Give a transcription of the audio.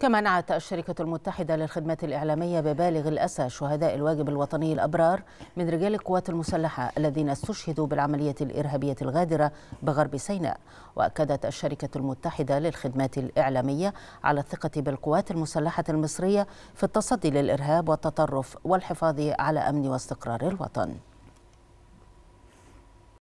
كما نعت الشركة المتحدة للخدمات الإعلامية ببالغ الأسى شهداء الواجب الوطني الأبرار من رجال القوات المسلحة الذين استشهدوا بالعملية الإرهابية الغادرة بغرب سيناء وأكدت الشركة المتحدة للخدمات الإعلامية على الثقة بالقوات المسلحة المصرية في التصدي للإرهاب والتطرف والحفاظ على أمن واستقرار الوطن